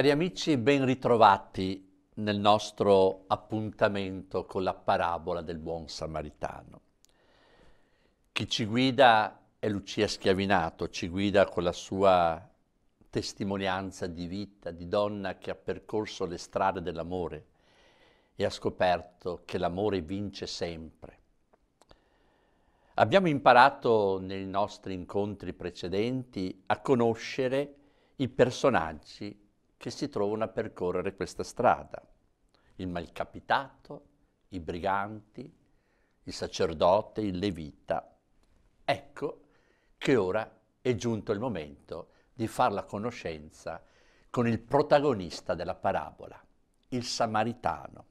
Cari amici, ben ritrovati nel nostro appuntamento con la parabola del buon samaritano. Chi ci guida è Lucia Schiavinato, ci guida con la sua testimonianza di vita, di donna che ha percorso le strade dell'amore e ha scoperto che l'amore vince sempre. Abbiamo imparato nei nostri incontri precedenti a conoscere i personaggi che si trovano a percorrere questa strada. Il malcapitato, i briganti, il sacerdote, il levita. Ecco che ora è giunto il momento di far la conoscenza con il protagonista della parabola, il samaritano.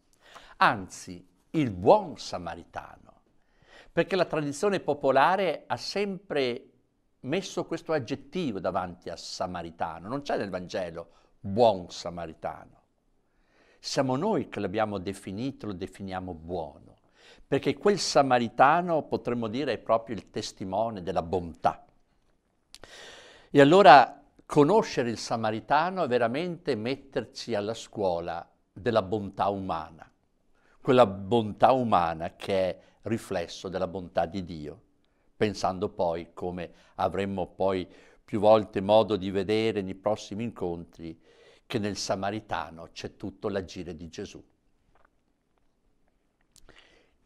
Anzi, il buon samaritano, perché la tradizione popolare ha sempre messo questo aggettivo davanti a samaritano, non c'è nel Vangelo buon samaritano. Siamo noi che l'abbiamo definito, lo definiamo buono, perché quel samaritano potremmo dire è proprio il testimone della bontà. E allora conoscere il samaritano è veramente metterci alla scuola della bontà umana, quella bontà umana che è riflesso della bontà di Dio, pensando poi, come avremmo poi più volte modo di vedere nei prossimi incontri, che nel Samaritano c'è tutto l'agire di Gesù.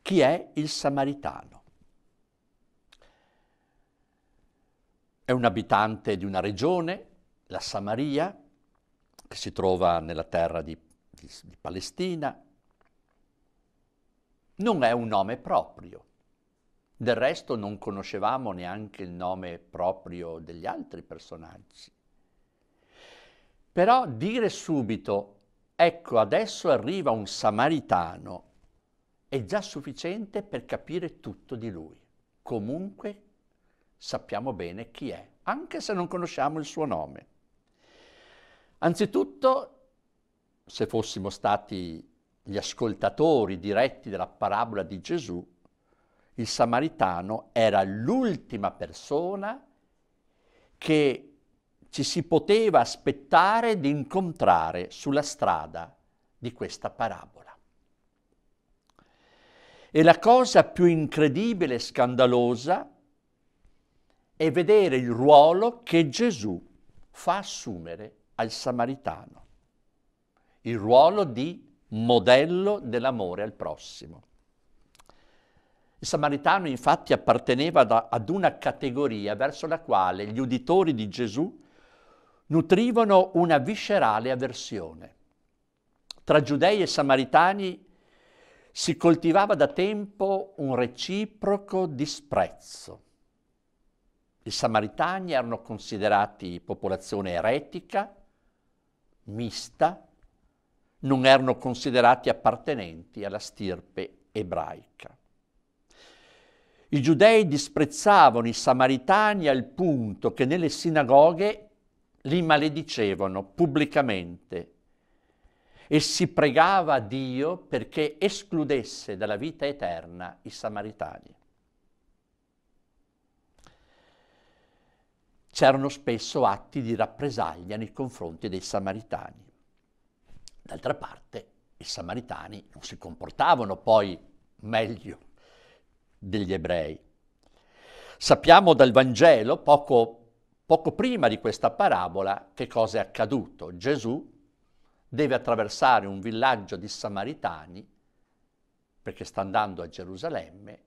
Chi è il Samaritano? È un abitante di una regione, la Samaria, che si trova nella terra di, di, di Palestina. Non è un nome proprio. Del resto non conoscevamo neanche il nome proprio degli altri personaggi però dire subito, ecco adesso arriva un samaritano, è già sufficiente per capire tutto di lui. Comunque sappiamo bene chi è, anche se non conosciamo il suo nome. Anzitutto, se fossimo stati gli ascoltatori diretti della parabola di Gesù, il samaritano era l'ultima persona che ci si poteva aspettare di incontrare sulla strada di questa parabola. E la cosa più incredibile e scandalosa è vedere il ruolo che Gesù fa assumere al samaritano, il ruolo di modello dell'amore al prossimo. Il samaritano infatti apparteneva da, ad una categoria verso la quale gli uditori di Gesù nutrivano una viscerale avversione. Tra giudei e samaritani si coltivava da tempo un reciproco disprezzo. I samaritani erano considerati popolazione eretica, mista, non erano considerati appartenenti alla stirpe ebraica. I giudei disprezzavano i samaritani al punto che nelle sinagoghe li maledicevano pubblicamente e si pregava a Dio perché escludesse dalla vita eterna i samaritani. C'erano spesso atti di rappresaglia nei confronti dei samaritani. D'altra parte, i samaritani non si comportavano poi meglio degli ebrei. Sappiamo dal Vangelo, poco Poco prima di questa parabola, che cosa è accaduto? Gesù deve attraversare un villaggio di samaritani perché sta andando a Gerusalemme,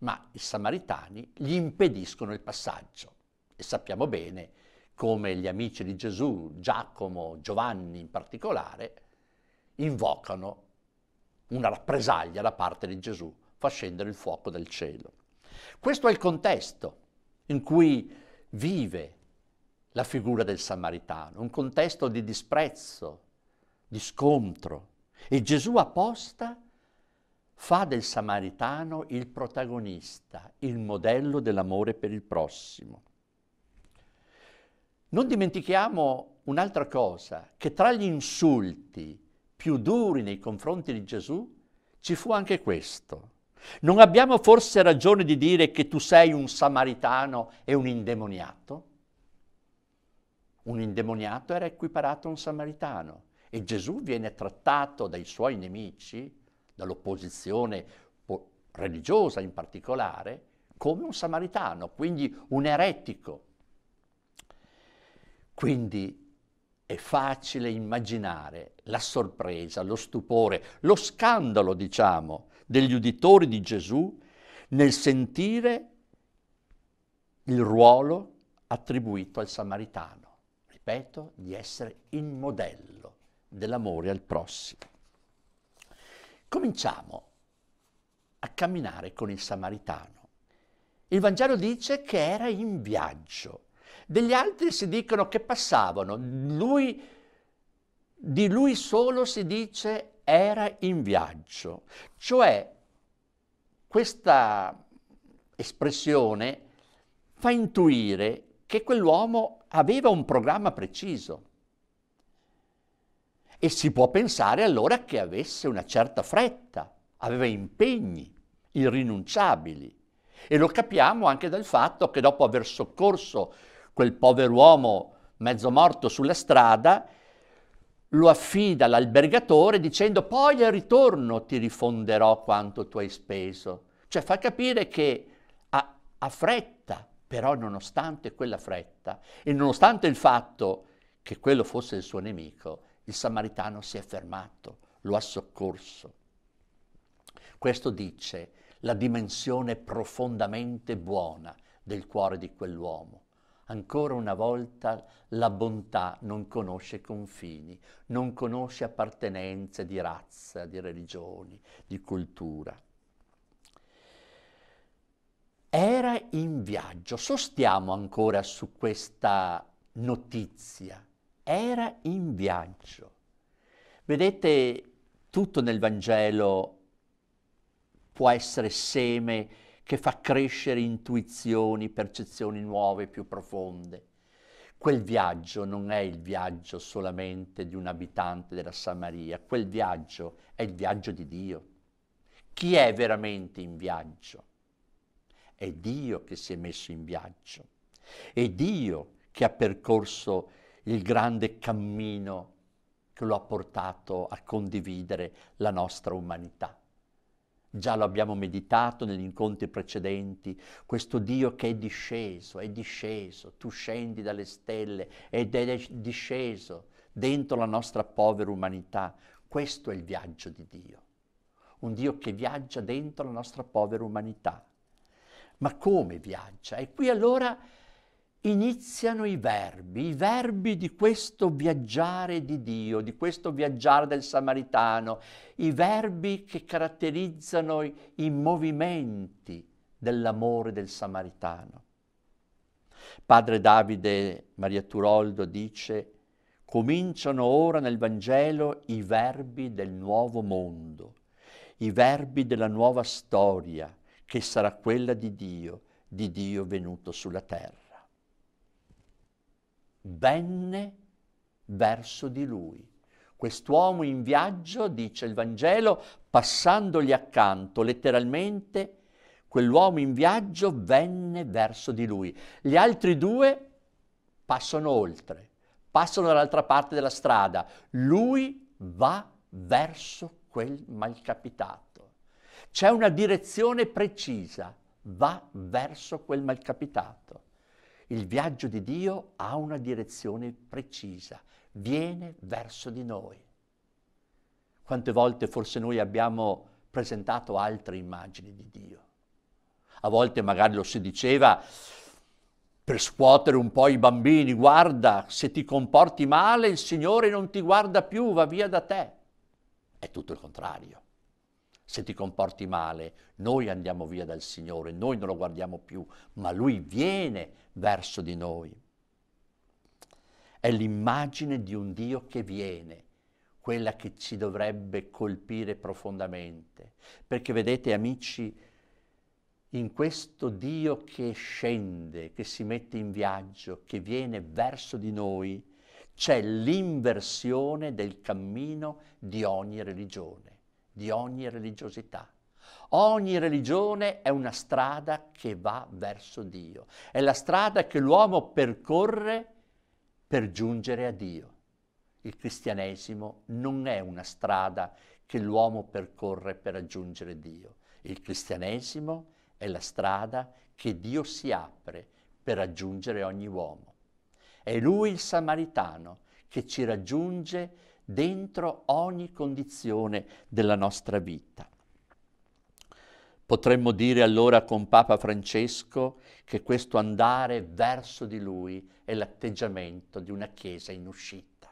ma i samaritani gli impediscono il passaggio. E sappiamo bene come gli amici di Gesù, Giacomo, Giovanni in particolare, invocano una rappresaglia da parte di Gesù, fa scendere il fuoco del cielo. Questo è il contesto in cui vive la figura del samaritano, un contesto di disprezzo, di scontro. E Gesù apposta fa del samaritano il protagonista, il modello dell'amore per il prossimo. Non dimentichiamo un'altra cosa, che tra gli insulti più duri nei confronti di Gesù ci fu anche questo. Non abbiamo forse ragione di dire che tu sei un samaritano e un indemoniato? Un indemoniato era equiparato a un samaritano e Gesù viene trattato dai suoi nemici, dall'opposizione religiosa in particolare, come un samaritano, quindi un eretico. Quindi è facile immaginare la sorpresa, lo stupore, lo scandalo, diciamo, degli uditori di Gesù nel sentire il ruolo attribuito al samaritano, ripeto, di essere il modello dell'amore al prossimo. Cominciamo a camminare con il samaritano. Il Vangelo dice che era in viaggio. Degli altri si dicono che passavano, lui, di lui solo si dice era in viaggio, cioè questa espressione fa intuire che quell'uomo aveva un programma preciso e si può pensare allora che avesse una certa fretta, aveva impegni irrinunciabili e lo capiamo anche dal fatto che dopo aver soccorso quel povero uomo mezzo morto sulla strada, lo affida all'albergatore dicendo poi al ritorno ti rifonderò quanto tu hai speso. Cioè fa capire che ha, ha fretta, però nonostante quella fretta e nonostante il fatto che quello fosse il suo nemico, il samaritano si è fermato, lo ha soccorso. Questo dice la dimensione profondamente buona del cuore di quell'uomo. Ancora una volta la bontà non conosce confini, non conosce appartenenze di razza, di religioni, di cultura. Era in viaggio, sostiamo ancora su questa notizia, era in viaggio. Vedete, tutto nel Vangelo può essere seme che fa crescere intuizioni, percezioni nuove, più profonde. Quel viaggio non è il viaggio solamente di un abitante della Samaria, quel viaggio è il viaggio di Dio. Chi è veramente in viaggio? È Dio che si è messo in viaggio, è Dio che ha percorso il grande cammino che lo ha portato a condividere la nostra umanità. Già lo abbiamo meditato negli incontri precedenti, questo Dio che è disceso, è disceso, tu scendi dalle stelle ed è disceso dentro la nostra povera umanità. Questo è il viaggio di Dio, un Dio che viaggia dentro la nostra povera umanità. Ma come viaggia? E qui allora iniziano i verbi, i verbi di questo viaggiare di Dio, di questo viaggiare del Samaritano, i verbi che caratterizzano i, i movimenti dell'amore del Samaritano. Padre Davide Maria Turoldo dice, cominciano ora nel Vangelo i verbi del nuovo mondo, i verbi della nuova storia che sarà quella di Dio, di Dio venuto sulla terra venne verso di lui. Quest'uomo in viaggio, dice il Vangelo, passandogli accanto, letteralmente, quell'uomo in viaggio venne verso di lui. Gli altri due passano oltre, passano dall'altra parte della strada. Lui va verso quel malcapitato. C'è una direzione precisa, va verso quel malcapitato. Il viaggio di Dio ha una direzione precisa, viene verso di noi. Quante volte forse noi abbiamo presentato altre immagini di Dio. A volte magari lo si diceva per scuotere un po' i bambini, guarda, se ti comporti male il Signore non ti guarda più, va via da te. È tutto il contrario se ti comporti male, noi andiamo via dal Signore, noi non lo guardiamo più, ma Lui viene verso di noi. È l'immagine di un Dio che viene, quella che ci dovrebbe colpire profondamente. Perché vedete, amici, in questo Dio che scende, che si mette in viaggio, che viene verso di noi, c'è l'inversione del cammino di ogni religione di ogni religiosità. Ogni religione è una strada che va verso Dio, è la strada che l'uomo percorre per giungere a Dio. Il cristianesimo non è una strada che l'uomo percorre per raggiungere Dio. Il cristianesimo è la strada che Dio si apre per raggiungere ogni uomo. È lui il samaritano che ci raggiunge dentro ogni condizione della nostra vita. Potremmo dire allora con Papa Francesco che questo andare verso di lui è l'atteggiamento di una Chiesa in uscita,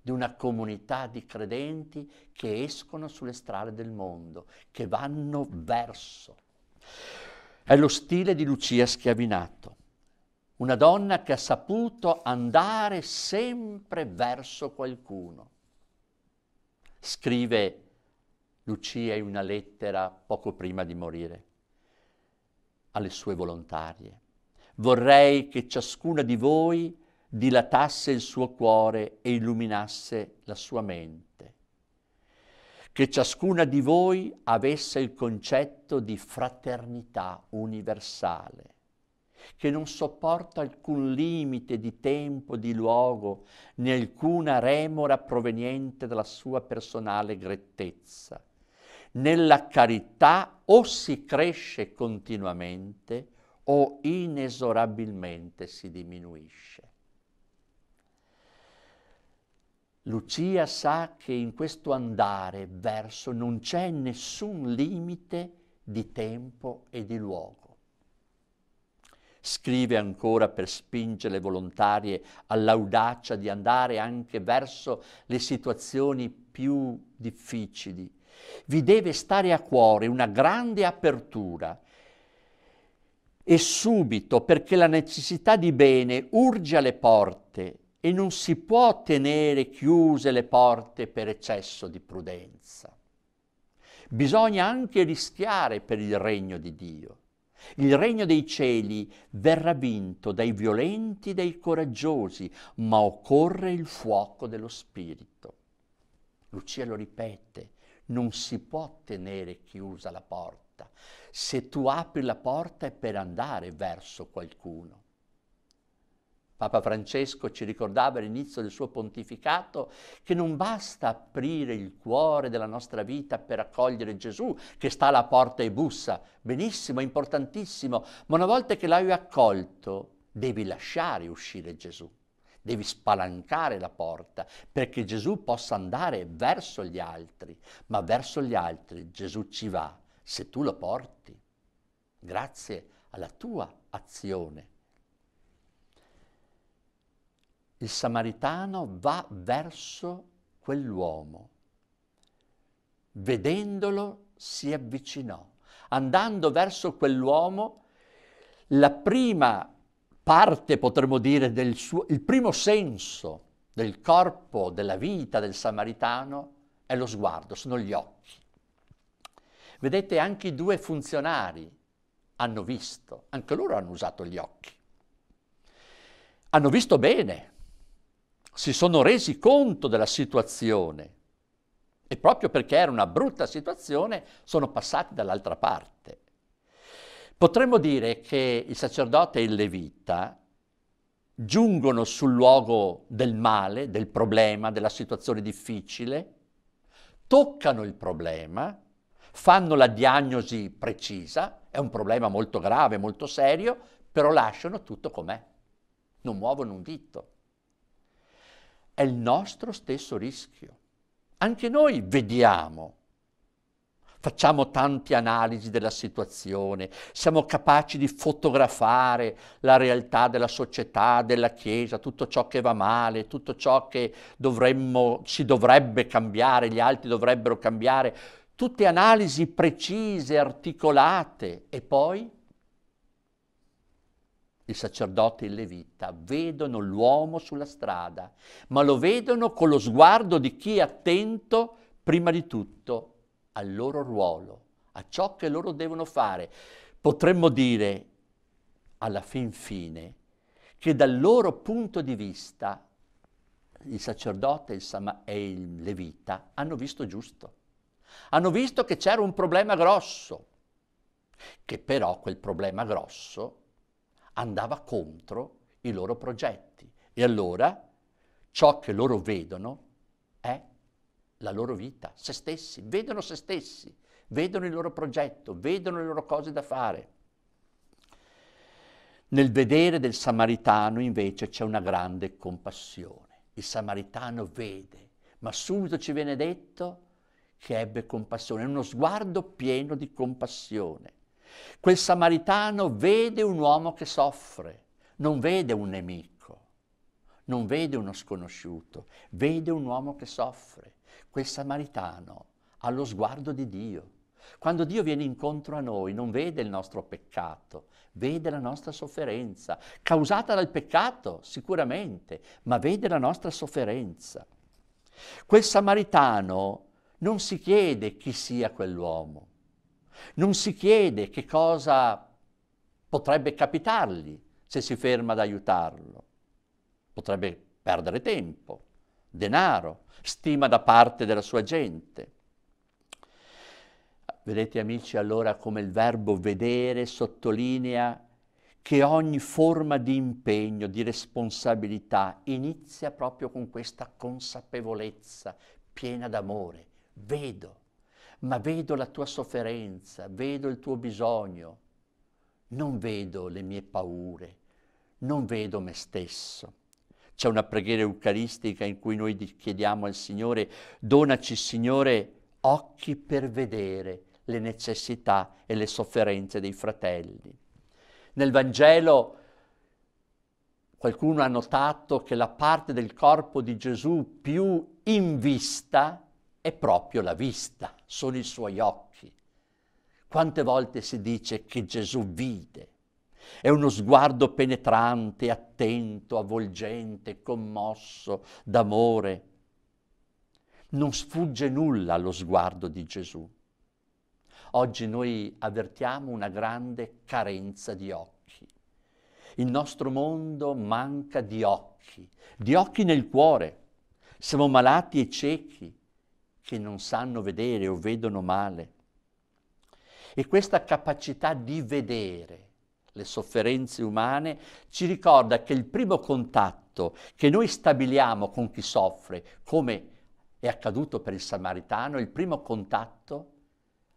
di una comunità di credenti che escono sulle strade del mondo, che vanno verso. È lo stile di Lucia Schiavinato una donna che ha saputo andare sempre verso qualcuno. Scrive Lucia in una lettera poco prima di morire alle sue volontarie. Vorrei che ciascuna di voi dilatasse il suo cuore e illuminasse la sua mente, che ciascuna di voi avesse il concetto di fraternità universale che non sopporta alcun limite di tempo, di luogo, né alcuna remora proveniente dalla sua personale grettezza. Nella carità o si cresce continuamente o inesorabilmente si diminuisce. Lucia sa che in questo andare verso non c'è nessun limite di tempo e di luogo scrive ancora per spingere le volontarie all'audacia di andare anche verso le situazioni più difficili. Vi deve stare a cuore una grande apertura e subito perché la necessità di bene urge alle porte e non si può tenere chiuse le porte per eccesso di prudenza. Bisogna anche rischiare per il regno di Dio. Il regno dei cieli verrà vinto dai violenti e dai coraggiosi, ma occorre il fuoco dello Spirito. Lucia lo ripete, non si può tenere chiusa la porta. Se tu apri la porta è per andare verso qualcuno. Papa Francesco ci ricordava all'inizio del suo pontificato che non basta aprire il cuore della nostra vita per accogliere Gesù, che sta alla porta e bussa. Benissimo, è importantissimo, ma una volta che l'hai accolto, devi lasciare uscire Gesù. Devi spalancare la porta perché Gesù possa andare verso gli altri, ma verso gli altri Gesù ci va se tu lo porti. Grazie alla tua azione il samaritano va verso quell'uomo. Vedendolo si avvicinò. Andando verso quell'uomo, la prima parte, potremmo dire, del suo, il primo senso del corpo, della vita del samaritano è lo sguardo, sono gli occhi. Vedete, anche i due funzionari hanno visto, anche loro hanno usato gli occhi. Hanno visto bene, si sono resi conto della situazione e proprio perché era una brutta situazione sono passati dall'altra parte. Potremmo dire che il sacerdote e il levita giungono sul luogo del male, del problema, della situazione difficile, toccano il problema, fanno la diagnosi precisa, è un problema molto grave, molto serio, però lasciano tutto com'è, non muovono un dito è il nostro stesso rischio. Anche noi vediamo, facciamo tante analisi della situazione, siamo capaci di fotografare la realtà della società, della Chiesa, tutto ciò che va male, tutto ciò che dovremmo, si dovrebbe cambiare, gli altri dovrebbero cambiare, tutte analisi precise, articolate e poi il sacerdote e il levita vedono l'uomo sulla strada, ma lo vedono con lo sguardo di chi è attento prima di tutto al loro ruolo, a ciò che loro devono fare. Potremmo dire, alla fin fine, che dal loro punto di vista il sacerdote e il levita hanno visto giusto. Hanno visto che c'era un problema grosso, che però quel problema grosso andava contro i loro progetti. E allora ciò che loro vedono è la loro vita, se stessi, vedono se stessi, vedono il loro progetto, vedono le loro cose da fare. Nel vedere del samaritano invece c'è una grande compassione. Il samaritano vede, ma subito ci viene detto che ebbe compassione, uno sguardo pieno di compassione. Quel samaritano vede un uomo che soffre, non vede un nemico, non vede uno sconosciuto, vede un uomo che soffre. Quel samaritano ha lo sguardo di Dio. Quando Dio viene incontro a noi non vede il nostro peccato, vede la nostra sofferenza, causata dal peccato sicuramente, ma vede la nostra sofferenza. Quel samaritano non si chiede chi sia quell'uomo, non si chiede che cosa potrebbe capitargli se si ferma ad aiutarlo. Potrebbe perdere tempo, denaro, stima da parte della sua gente. Vedete amici allora come il verbo vedere sottolinea che ogni forma di impegno, di responsabilità inizia proprio con questa consapevolezza piena d'amore. Vedo, ma vedo la tua sofferenza, vedo il tuo bisogno, non vedo le mie paure, non vedo me stesso. C'è una preghiera eucaristica in cui noi chiediamo al Signore, donaci Signore occhi per vedere le necessità e le sofferenze dei fratelli. Nel Vangelo qualcuno ha notato che la parte del corpo di Gesù più in vista è proprio la vista, sono i suoi occhi. Quante volte si dice che Gesù vide? È uno sguardo penetrante, attento, avvolgente, commosso, d'amore. Non sfugge nulla allo sguardo di Gesù. Oggi noi avvertiamo una grande carenza di occhi. Il nostro mondo manca di occhi, di occhi nel cuore. Siamo malati e ciechi, che non sanno vedere o vedono male. E questa capacità di vedere le sofferenze umane ci ricorda che il primo contatto che noi stabiliamo con chi soffre, come è accaduto per il samaritano, il primo contatto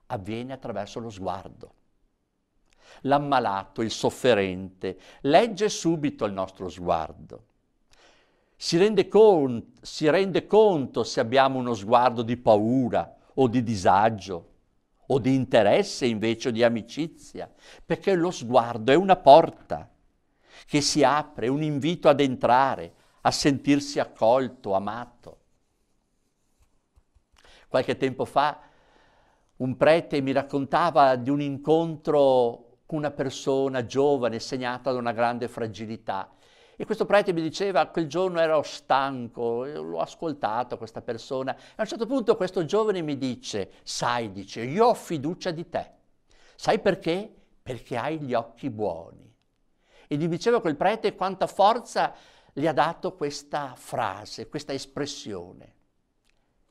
avviene attraverso lo sguardo. L'ammalato, il sofferente, legge subito il nostro sguardo si rende, cont- si rende conto se abbiamo uno sguardo di paura o di disagio o di interesse invece o di amicizia, perché lo sguardo è una porta che si apre, un invito ad entrare, a sentirsi accolto, amato. Qualche tempo fa un prete mi raccontava di un incontro con una persona giovane segnata da una grande fragilità e questo prete mi diceva, quel giorno ero stanco, l'ho ascoltato questa persona. E a un certo punto questo giovane mi dice, sai, dice, io ho fiducia di te. Sai perché? Perché hai gli occhi buoni. E gli diceva quel prete quanta forza gli ha dato questa frase, questa espressione.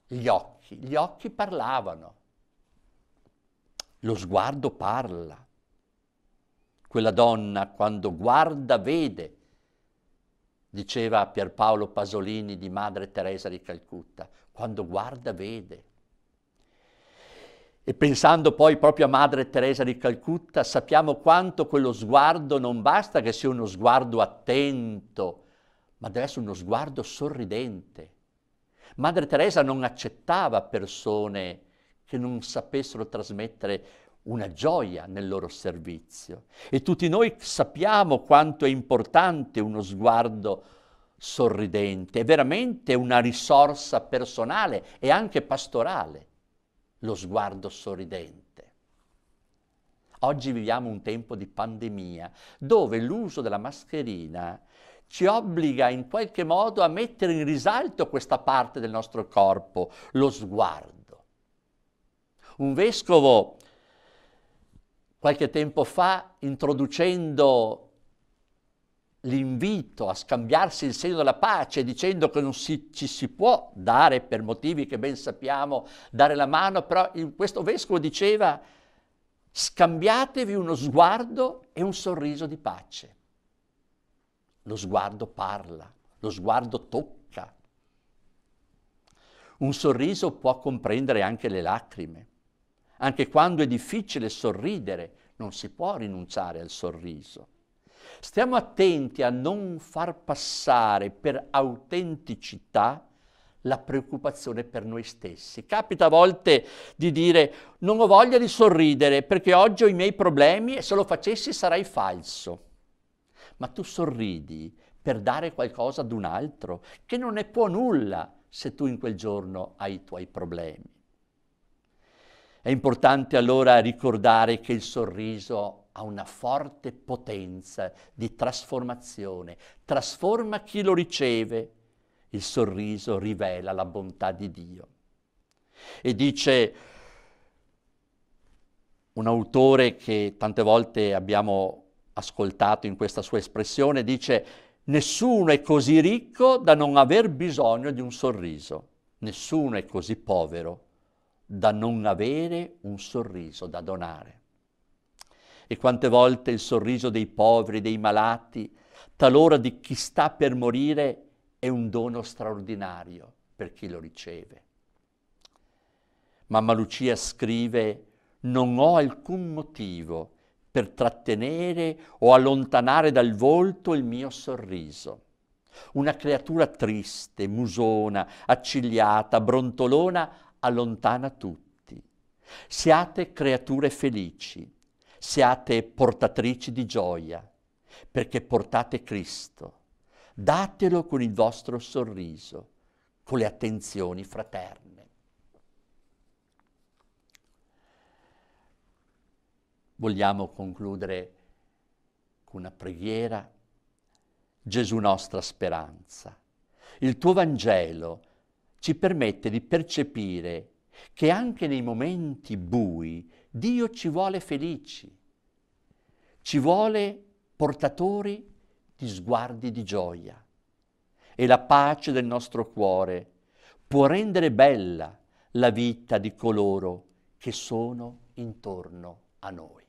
Gli occhi, gli occhi parlavano. Lo sguardo parla. Quella donna quando guarda vede, diceva Pierpaolo Pasolini di Madre Teresa di Calcutta, quando guarda vede. E pensando poi proprio a Madre Teresa di Calcutta, sappiamo quanto quello sguardo non basta che sia uno sguardo attento, ma deve essere uno sguardo sorridente. Madre Teresa non accettava persone che non sapessero trasmettere una gioia nel loro servizio. E tutti noi sappiamo quanto è importante uno sguardo sorridente, è veramente una risorsa personale e anche pastorale, lo sguardo sorridente. Oggi viviamo un tempo di pandemia dove l'uso della mascherina ci obbliga in qualche modo a mettere in risalto questa parte del nostro corpo, lo sguardo. Un vescovo qualche tempo fa introducendo l'invito a scambiarsi il segno della pace dicendo che non si, ci si può dare per motivi che ben sappiamo dare la mano, però questo vescovo diceva scambiatevi uno sguardo e un sorriso di pace. Lo sguardo parla, lo sguardo tocca. Un sorriso può comprendere anche le lacrime. Anche quando è difficile sorridere, non si può rinunciare al sorriso. Stiamo attenti a non far passare per autenticità la preoccupazione per noi stessi. Capita a volte di dire non ho voglia di sorridere perché oggi ho i miei problemi e se lo facessi sarei falso. Ma tu sorridi per dare qualcosa ad un altro che non ne può nulla se tu in quel giorno hai i tuoi problemi. È importante allora ricordare che il sorriso ha una forte potenza di trasformazione, trasforma chi lo riceve. Il sorriso rivela la bontà di Dio. E dice un autore che tante volte abbiamo ascoltato in questa sua espressione, dice nessuno è così ricco da non aver bisogno di un sorriso, nessuno è così povero da non avere un sorriso da donare. E quante volte il sorriso dei poveri, dei malati, talora di chi sta per morire, è un dono straordinario per chi lo riceve. Mamma Lucia scrive, non ho alcun motivo per trattenere o allontanare dal volto il mio sorriso. Una creatura triste, musona, accigliata, brontolona, allontana tutti. Siate creature felici, siate portatrici di gioia, perché portate Cristo. Datelo con il vostro sorriso, con le attenzioni fraterne. Vogliamo concludere con una preghiera. Gesù nostra speranza, il tuo Vangelo ci permette di percepire che anche nei momenti bui Dio ci vuole felici, ci vuole portatori di sguardi di gioia e la pace del nostro cuore può rendere bella la vita di coloro che sono intorno a noi.